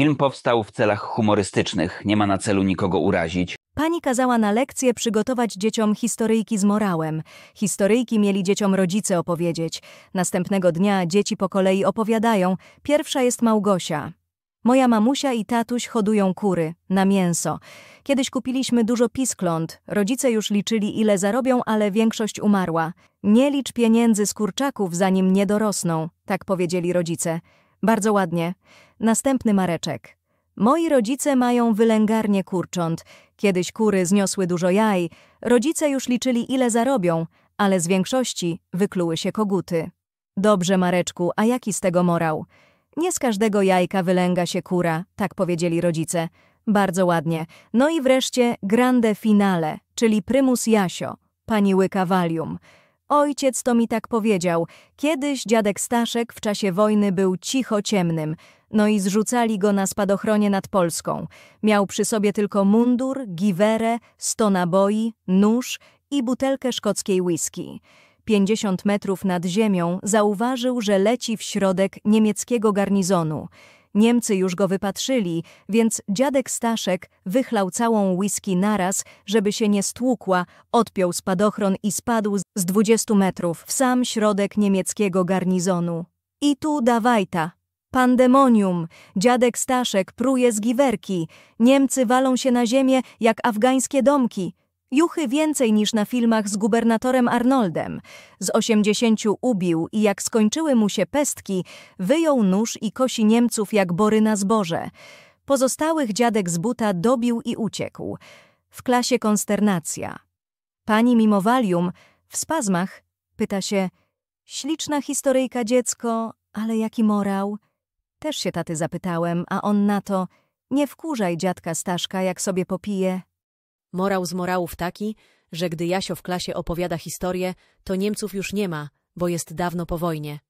Film powstał w celach humorystycznych, nie ma na celu nikogo urazić. Pani kazała na lekcję przygotować dzieciom historyjki z morałem. Historyjki mieli dzieciom rodzice opowiedzieć. Następnego dnia dzieci po kolei opowiadają. Pierwsza jest Małgosia. Moja mamusia i tatuś hodują kury, na mięso. Kiedyś kupiliśmy dużo piskląt, rodzice już liczyli ile zarobią, ale większość umarła. Nie licz pieniędzy z kurczaków, zanim nie dorosną, tak powiedzieli rodzice. Bardzo ładnie. Następny mareczek. Moi rodzice mają wylęgarnię kurcząt. Kiedyś kury zniosły dużo jaj. Rodzice już liczyli, ile zarobią, ale z większości wykluły się koguty. Dobrze, Mareczku, a jaki z tego morał? Nie z każdego jajka wylęga się kura, tak powiedzieli rodzice. Bardzo ładnie. No i wreszcie grande finale, czyli prymus jasio, pani łyka valium. Ojciec to mi tak powiedział. Kiedyś dziadek Staszek w czasie wojny był cicho ciemnym, no i zrzucali go na spadochronie nad Polską. Miał przy sobie tylko mundur, giwerę, sto naboi, nóż i butelkę szkockiej whisky. Pięćdziesiąt metrów nad ziemią zauważył, że leci w środek niemieckiego garnizonu. Niemcy już go wypatrzyli, więc dziadek Staszek wychlał całą whisky naraz, żeby się nie stłukła, odpiął spadochron i spadł z 20 metrów w sam środek niemieckiego garnizonu. I tu dawajta. Pandemonium. Dziadek Staszek pruje z giwerki. Niemcy walą się na ziemię jak afgańskie domki. Juchy więcej niż na filmach z gubernatorem Arnoldem. Z osiemdziesięciu ubił i jak skończyły mu się pestki, wyjął nóż i kosi Niemców jak bory na zboże. Pozostałych dziadek z buta dobił i uciekł. W klasie konsternacja. Pani mimowalium, w spazmach, pyta się Śliczna historyjka dziecko, ale jaki morał? Też się taty zapytałem, a on na to Nie wkurzaj dziadka Staszka, jak sobie popije, Morał z morałów taki, że gdy Jasio w klasie opowiada historię, to Niemców już nie ma, bo jest dawno po wojnie.